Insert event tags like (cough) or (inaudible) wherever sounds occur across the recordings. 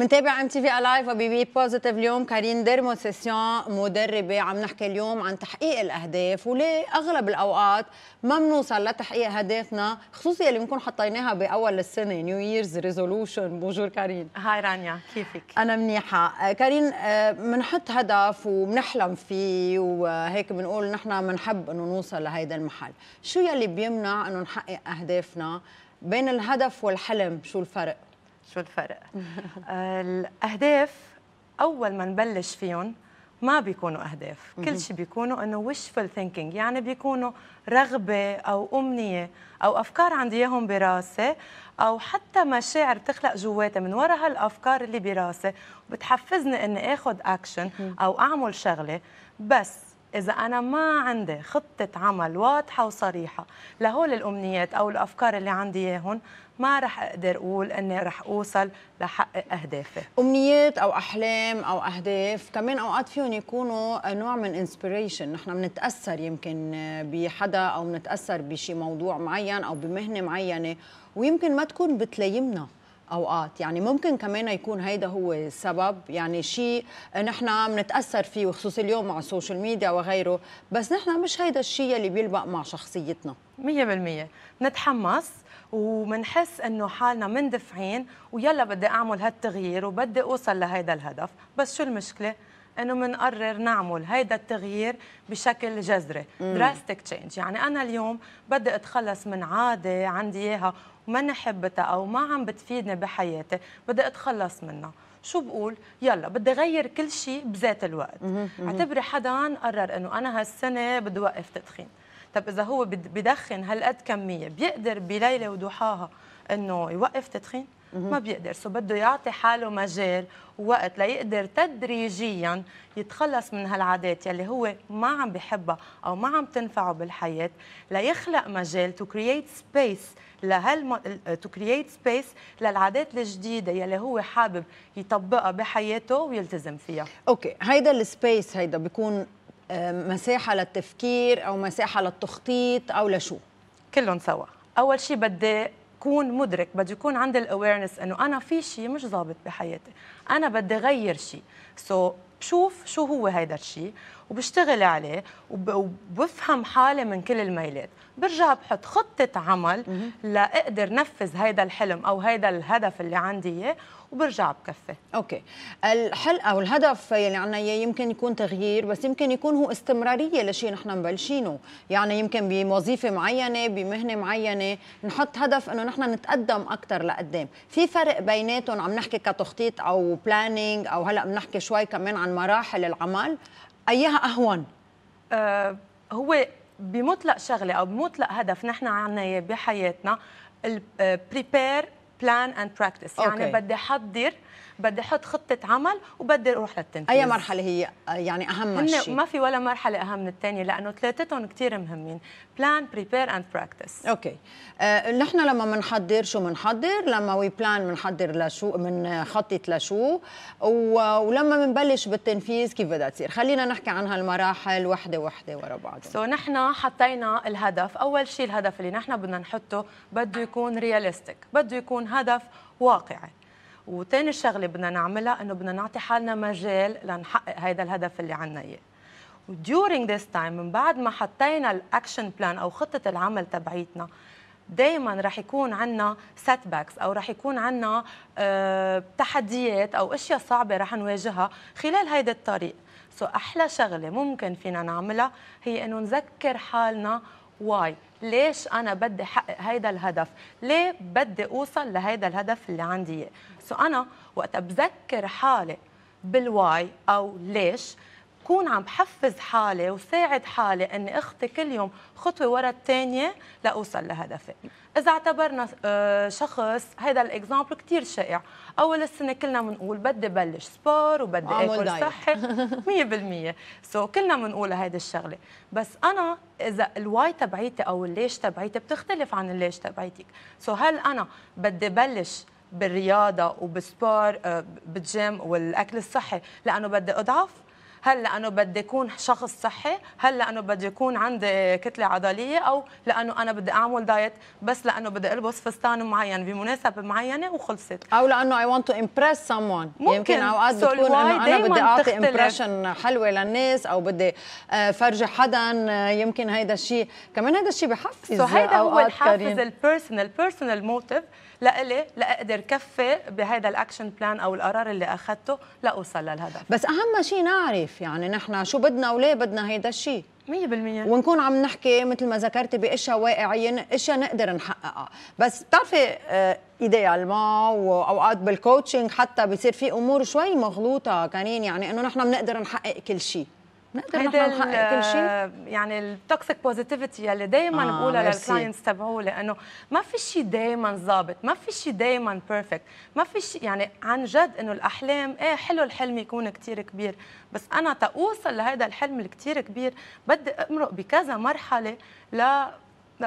منتابع ام تي في الايف وبي بي بوزيتيف اليوم كارين ديرمو سيسيون مدربه عم نحكي اليوم عن تحقيق الاهداف وليه اغلب الاوقات ما بنوصل لتحقيق اهدافنا خصوصي اللي بنكون حطيناها باول السنه نيو ييرز ريزولوشن بونجور كارين هاي رانيا كيفك انا منيحه آه، كارين بنحط آه، هدف وبنحلم فيه وهيك بنقول نحن بنحب انه نوصل لهيدا المحل شو يلي بيمنع انه نحقق اهدافنا بين الهدف والحلم شو الفرق شو الفرق (laughs) الاهداف اول ما نبلش فيهم ما بيكونوا اهداف كل شيء بيكونوا انه wishful thinking يعني بيكونوا رغبه او امنيه او افكار عندي اياهم براسي او حتى مشاعر بتخلق جواتي من وراء هالافكار اللي براسي وبتحفزني اني اخذ اكشن او اعمل شغله بس إذا أنا ما عندي خطة عمل واضحة وصريحة لهول الأمنيات أو الأفكار اللي عندي إياهن ما رح أقدر أقول أني رح أوصل لحقق أهدافي أمنيات أو أحلام أو أهداف كمان أوقات فيهم يكونوا نوع من إنسبريشن نحن منتأثر يمكن بحدا أو منتأثر بشي موضوع معين أو بمهنة معينة ويمكن ما تكون بتلايمنا اوقات يعني ممكن كمان يكون هيدا هو السبب يعني شيء نحن بنتاثر فيه وخصوص اليوم مع السوشيال ميديا وغيره بس نحن مش هيدا الشيء اللي بيلبق مع شخصيتنا 100% نتحمس ومنحس انه حالنا مندفعين ويلا بدي اعمل هالتغيير وبدي اوصل لهيدا الهدف بس شو المشكله انه بنقرر نعمل هيدا التغيير بشكل جذري دراستيك تشينج يعني انا اليوم بدي اتخلص من عاده عندي اياها وما حبتها او ما عم بتفيدني بحياتي بدي اتخلص منها شو بقول يلا بدي غير كل شيء بذات الوقت اعتبري حدا قرر انه انا هالسنه بدي اوقف تدخين طب اذا هو بدخن هالقد كميه بيقدر بليله وضحاها انه يوقف تدخين ما بيقدر سو بده يعطي حاله مجال ووقت ليقدر تدريجيا يتخلص من هالعادات يلي هو ما عم بحبها او ما عم تنفعه بالحياه ليخلق مجال تو كرييت سبيس لهال تو كرييت سبيس للعادات الجديده يلي هو حابب يطبقها بحياته ويلتزم فيها اوكي هيدا السبيس هيدا بيكون آه، مساحه للتفكير او مساحه للتخطيط او لشو كلهم سوا اول شيء بدي يكون مدرك بده يكون عند الاويرنس انه انا في شيء مش ظابط بحياتي انا بدي اغير شيء سو so, بشوف شو هو هيدا الشيء وبشتغل عليه وبفهم حالي من كل الميلات برجع بحط خطة عمل لأقدر نفذ هيدا الحلم أو هيدا الهدف اللي عندي إياه وبرجع بكفي اوكي الحل او الهدف يعني عنا يمكن يكون تغيير بس يمكن يكون هو استمراريه لشيء نحن مبلشينه يعني يمكن بوظيفه معينه بمهنه معينه نحط هدف انه نحن نتقدم اكثر لقدام في فرق بيناتهم عم نحكي كتخطيط او بلانينج او هلا بنحكي شوي كمان عن مراحل العمل ايها اهون أه هو بمطلق شغله او بمطلق هدف نحن عنا بحياتنا البريبير آه، بلان اند براكتس يعني بدي احضر بدي احط خطه عمل وبدي اروح للتنفيذ اي مرحله هي آه، يعني اهم شيء ما في ولا مرحله اهم من الثانيه لانه ثلاثتهم كثير مهمين بلان بريبير اند براكتس اوكي آه، نحن لما بنحضر شو بنحضر لما وي بلان بنحضر لشو بنخطط لشو ولما بنبلش بالتنفيذ كيف بدها تصير خلينا نحكي عن هالمراحل وحده وحده ورا بعض سو so, نحن حطينا الهدف اول شيء الهدف اللي نحن بدنا نحطه بده يكون رياليستيك بده يكون هدف واقعي وثاني شغله بدنا نعملها انه بدنا نعطي حالنا مجال لنحقق هذا الهدف اللي عندنا اياه وديورينج this تايم من بعد ما حطينا الاكشن بلان او خطه العمل تبعيتنا دائما رح يكون عندنا سيت باكس او رح يكون عندنا آه، تحديات او اشياء صعبه رح نواجهها خلال هيدا الطريق سو احلى شغله ممكن فينا نعملها هي انه نذكر حالنا واي ليش انا بدي احقق هيدا الهدف ليه بدي اوصل لهيدا الهدف اللي عندي اياه سو انا وقت بذكر حالي بالواي او ليش بكون عم حفز حالي وساعد حالي اني اخطي كل يوم خطوه ورا الثانيه لاوصل لهدفي اذا اعتبرنا آه، شخص هذا الاكزامبل كثير شائع اول السنه كلنا بنقول بدي بلش سبور وبدي اكل صحي 100% (laughs) سو so كلنا بنقول هيدي الشغله بس انا اذا الواي تبعيتي او الليش تبعيتي بتختلف عن الليش تبعيتك سو so هل انا بدي بلش بالرياضه وبالسبور آه، بالجيم والاكل الصحي لانه بدي اضعف هل لانه بدي اكون شخص صحي هل لانه بدي يكون عندي كتله عضليه او لانه انا بدي اعمل دايت بس لانه بدي البس فستان معين بمناسبه معينه وخلصت او لانه اي ونت تو امبرس سمون يمكن اوقات so بتكون انه انا بدي اعطي امبريشن حلوه للناس او بدي آه، فرجي حدا آه، يمكن هيدا الشيء كمان هيدا الشيء بحفز سو so هيدا هو الحافز البيرسونال بيرسونال موتيف لإلي لاقدر كفي بهذا الاكشن بلان او القرار اللي اخذته لاوصل للهدف بس اهم شيء نعرف كيف يعني نحن شو بدنا وليه بدنا هيدا الشيء 100% ونكون عم نحكي مثل ما ذكرتي باشياء واقعيه اشياء نقدر نحققها بس بتعرفي ايديا آه، الما واوقات بالكوتشنج حتى بصير في امور شوي مغلوطه كانين يعني انه نحن بنقدر نحقق كل شيء نقدر نحن نحقق كل شيء يعني التوكسيك بوزيتيفيتي اللي دائما آه بقولها للكلاينتس تبعوه لانه ما في شيء دائما ظابط ما في شيء دائما بيرفكت ما في شيء يعني عن جد انه الاحلام ايه حلو الحلم يكون كثير كبير بس انا تاوصل لهذا الحلم الكثير كبير بدي امرق بكذا مرحله لا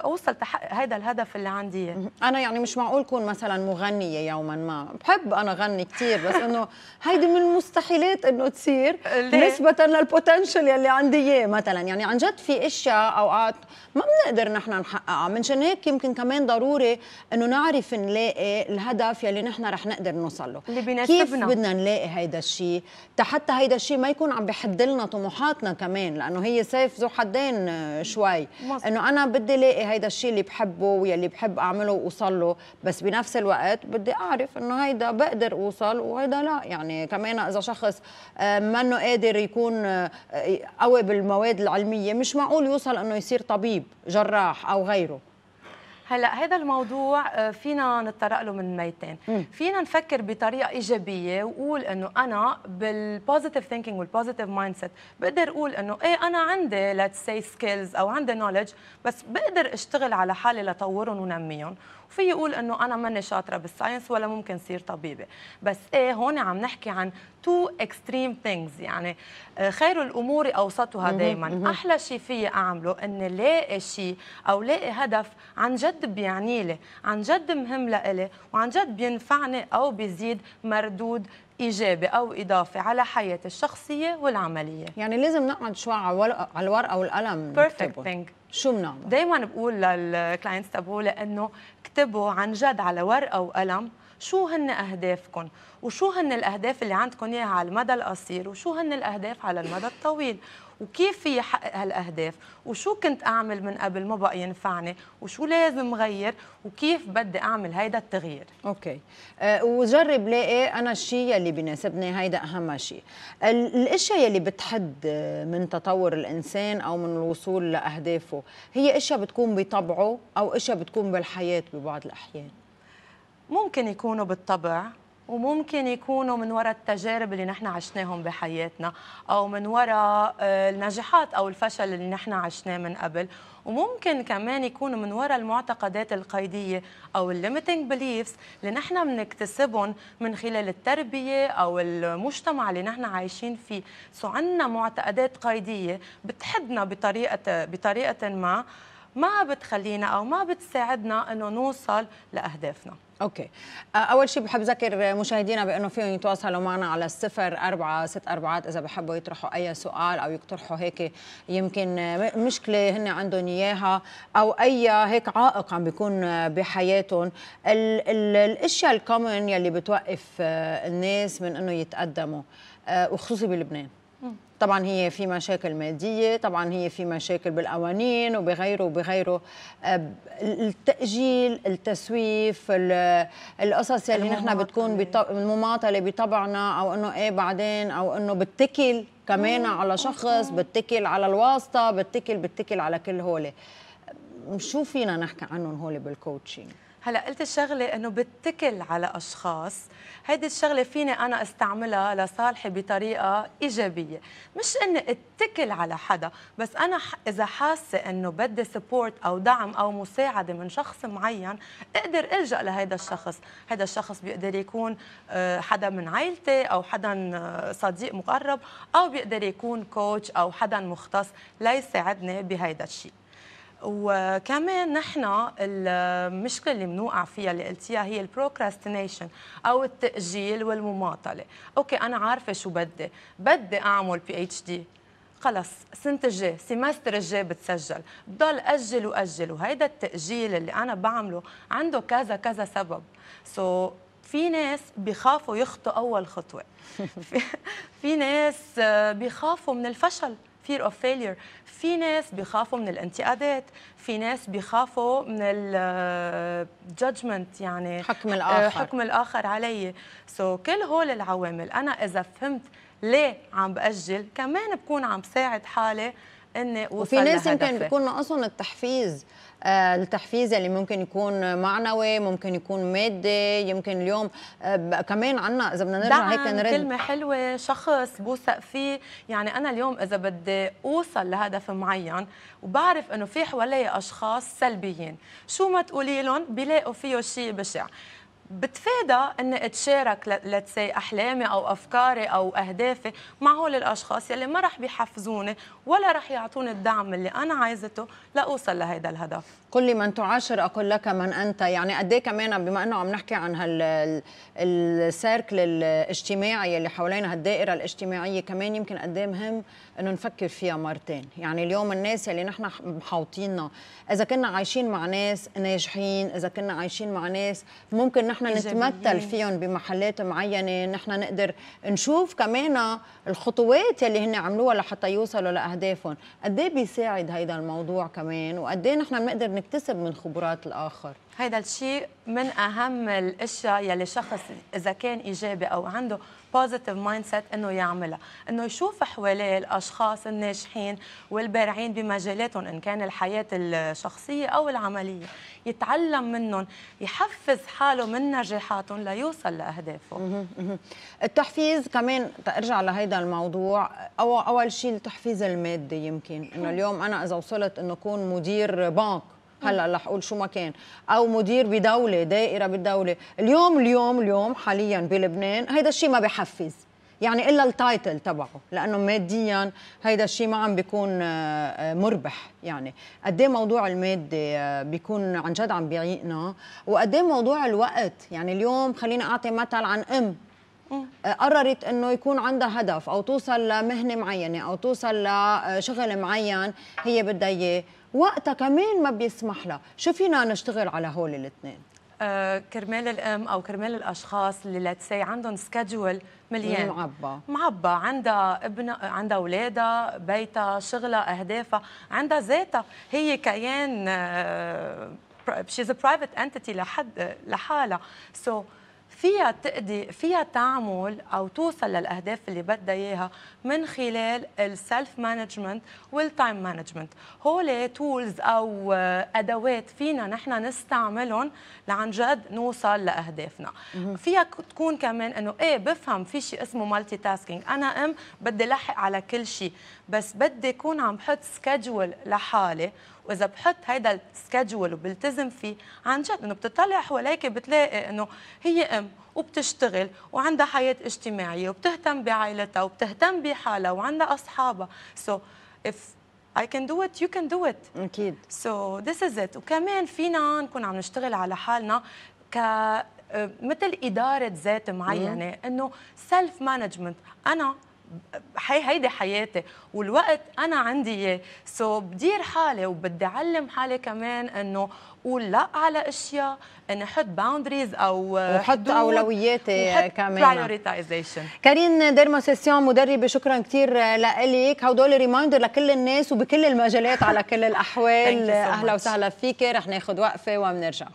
اوصل تحقق هذا الهدف اللي عندي انا يعني مش معقول كون مثلا مغنيه يوما ما بحب انا اغني كثير بس انه هيدي من المستحيلات انه تصير (laughs) نسبه للبوتنشل يلي عندي اياه مثلا يعني عن جد في اشياء اوقات ما بنقدر نحن نحققها منشان هيك يمكن كمان ضروري انه نعرف نلاقي الهدف يلي نحن رح نقدر نوصل له اللي بيناسبنا كيف بدنا نلاقي هيدا الشيء حتى هيدا الشيء ما يكون عم بحد لنا طموحاتنا كمان لانه هي سيف ذو حدين آه، شوي انه انا بدي لاقي الاقي هيدا الشيء اللي بحبه واللي بحب اعمله واوصل له بس بنفس الوقت بدي اعرف انه هيدا بقدر اوصل وهيدا لا يعني كمان اذا شخص آه، ما انه قادر يكون آه، قوي بالمواد العلميه مش معقول يوصل انه يصير طبيب جراح او غيره هلا هذا الموضوع آه، فينا نتطرق له من ميتين مم. فينا نفكر بطريقه ايجابيه وقول انه انا بالبوزيتيف ثينكينج والبوزيتيف مايند سيت بقدر اقول انه ايه انا عندي ليتس سي سكيلز او عندي نوليدج بس بقدر اشتغل على حالي لطورهم ونميهم في يقول انه انا ماني شاطره بالساينس ولا ممكن صير طبيبه بس ايه هون عم نحكي عن تو اكستريم ثينجز يعني آه، خير الامور اوسطها دائما احلى شيء في اعمله اني لاقي شيء او لاقي هدف عن جد بيعني لي عن جد مهم لإلي وعن جد بينفعني او بيزيد مردود ايجابي او اضافي على حياتي الشخصيه والعمليه يعني لازم نقعد شوي على الورقه والقلم بيرفكت thing شو بنعمل؟ دائما بقول للكلاينتس تبعوا لانه اكتبوا عن جد على ورقه وقلم شو هن اهدافكم وشو هن الاهداف اللي عندكم اياها على المدى القصير وشو هن الاهداف على المدى الطويل وكيف في حقق هالاهداف وشو كنت اعمل من قبل ما بقى ينفعني وشو لازم غير وكيف بدي اعمل هيدا التغيير اوكي أه وجرب لاقي انا الشيء يلي بيناسبني هيدا اهم شيء الاشياء يلي بتحد آه، من تطور الانسان او من الوصول لاهدافه هي اشياء بتكون بطبعه او اشياء بتكون بالحياه ببعض الاحيان ممكن يكونوا بالطبع وممكن يكونوا من وراء التجارب اللي نحن عشناهم بحياتنا او من وراء آه، النجاحات او الفشل اللي نحن عشناه من قبل وممكن كمان يكونوا من وراء المعتقدات القيديه او الليمتنج بليفز اللي نحن بنكتسبهم من خلال التربيه او المجتمع اللي نحن عايشين فيه سو عندنا معتقدات قيديه بتحدنا بطريقه بطريقه ما ما بتخلينا او ما بتساعدنا انه نوصل لاهدافنا اوكي آه، اول شيء بحب اذكر مشاهدينا بانه فيهم يتواصلوا معنا على الصفر أربعة ست أربعات اذا بحبوا يطرحوا اي سؤال او يقترحوا هيك يمكن مشكله هن عندهم اياها او اي هيك عائق عم بيكون بحياتهم ال ال الاشياء الكومن يلي بتوقف آه، الناس من انه يتقدموا آه، وخصوصي بلبنان طبعا هي في مشاكل ماديه طبعا هي في مشاكل بالقوانين وبغيره وبغيره التاجيل التسويف القصص اللي نحن بتكون مماطله بطبعنا او انه ايه بعدين او انه بتكل كمان على شخص بتكل على الواسطه بتكل بتكل على كل هولي شو فينا نحكي عنهم هول بالكوتشينج هلا قلت الشغله انه بتكل على اشخاص هيدي الشغله فيني انا استعملها لصالحي بطريقه ايجابيه مش اني اتكل على حدا بس انا اذا حاسه انه بدي سبورت او دعم او مساعده من شخص معين اقدر الجا لهيدا الشخص هذا الشخص بيقدر يكون آه، حدا من عائلتي او حدا آه، صديق مقرب او بيقدر يكون كوتش او حدا مختص ليساعدني بهيدا الشيء وكمان نحن المشكله اللي بنوقع فيها اللي قلتيها هي البروكراستينيشن او التاجيل والمماطله اوكي انا عارفه شو بدي بدي اعمل بي اتش دي خلص سنة الجاي سيمستر الجاي بتسجل بضل أجل وأجل وهيدا التأجيل اللي أنا بعمله عنده كذا كذا سبب سو so في ناس بيخافوا يخطوا اول خطوه (laughs) في ناس آه، بيخافوا من الفشل fear of failure في ناس بيخافوا من الانتقادات في ناس بيخافوا من الجادجمنت آه، يعني حكم آه، الاخر حكم الاخر علي سو so, كل هول العوامل انا اذا فهمت ليه عم باجل كمان بكون عم ساعد حالي ان وفي ناس يمكن بيكون ناقصهم التحفيز آه، التحفيز اللي ممكن يكون معنوي ممكن يكون مادي يمكن اليوم آه، كمان عنا اذا بدنا نرجع هيك نرد كلمه حلوه شخص بوثق فيه يعني انا اليوم اذا بدي اوصل لهدف معين وبعرف انه في حوالي اشخاص سلبيين شو ما تقولي لهم بيلاقوا فيه شيء بشع بتفادى اني اتشارك لتسي احلامي او افكاري او اهدافي مع هول الاشخاص يلي ما رح بيحفزوني ولا رح يعطوني الدعم اللي انا عايزته لاوصل لهيدا الهدف كل من تعاشر اقول لك من انت يعني قد ايه كمان بما انه عم نحكي عن هال السيركل الاجتماعي اللي حوالينا هالدائره الاجتماعيه كمان يمكن قد ايه مهم انه نفكر فيها مرتين يعني اليوم الناس اللي نحن محاوطيننا اذا كنا عايشين مع ناس ناجحين اذا كنا عايشين مع ناس ممكن نحن نحن نتمثل فيهم بمحلات معينه نحن نقدر نشوف كمان الخطوات اللي هن عملوها لحتى يوصلوا لاهدافهم قد إيه بيساعد هيدا الموضوع كمان وقد ايه نحن بنقدر نكتسب من خبرات الاخر هيدا الشيء من اهم الاشياء يلي شخص اذا كان ايجابي او عنده بوزيتيف مايند سيت انه يعملها انه يشوف حواليه الاشخاص الناجحين والبارعين بمجالاتهم ان كان الحياه الشخصيه او العمليه يتعلم منهم يحفز حاله من نجاحاتهم ليوصل لاهدافه التحفيز كمان ارجع لهيدا الموضوع أو اول شيء التحفيز المادي يمكن انه اليوم انا اذا وصلت انه اكون مدير بنك هلا رح اقول شو ما كان او مدير بدوله دائره بالدوله اليوم اليوم اليوم حاليا بلبنان هيدا الشيء ما بحفز يعني الا التايتل تبعه لانه ماديا هيدا الشيء ما عم بيكون آه، آه، مربح يعني قد إيه موضوع الماده آه، بيكون عن جد عم بيعيقنا وقد إيه موضوع الوقت يعني اليوم خليني اعطي مثل عن ام قررت انه يكون عندها هدف او توصل لمهنه معينه او توصل لشغل معين هي بدها اياه وقتها كمان ما بيسمح لها شو فينا نشتغل على هول الاثنين آه كرمال الام او كرمال الاشخاص اللي سي عندهم سكادجول مليان معبى معبى عندها ابن عندها اولادها بيتها شغلها اهدافها عندها ذاتها هي كيان آه... شيز برايفت انتيتي لحد لحالها so فيها تقدي فيها تعمل او توصل للاهداف اللي بدها اياها من خلال السيلف مانجمنت والتايم مانجمنت هول تولز او آه، ادوات فينا نحن نستعملهم لعن جد نوصل لاهدافنا فيها تكون كمان انه ايه بفهم في شيء اسمه مالتي تاسكينج انا ام بدي لحق على كل شيء بس بدي اكون عم بحط سكجول لحالي واذا بحط هيدا السكجول وبلتزم فيه عن جد انه بتطلع حواليك بتلاقي انه هي ام وبتشتغل وعندها حياه اجتماعيه وبتهتم بعائلتها وبتهتم بحالها وعندها اصحابها سو so if I can do it you can do it اكيد سو ذس از ات وكمان فينا نكون عم نشتغل على حالنا ك آه، مثل اداره ذات معينه انه سيلف مانجمنت انا هي هيدي حياتي والوقت انا عندي اياه سو بدير حالي وبدي اعلم حالي كمان انه قول لا على اشياء اني احط باوندريز او وحط اولوياتي كمان كارين ديرما سيسيون مدربه شكرا كثير لك هدول ريمايندر لكل الناس وبكل المجالات على كل الاحوال اهلا وسهلا فيك رح ناخذ وقفه وبنرجع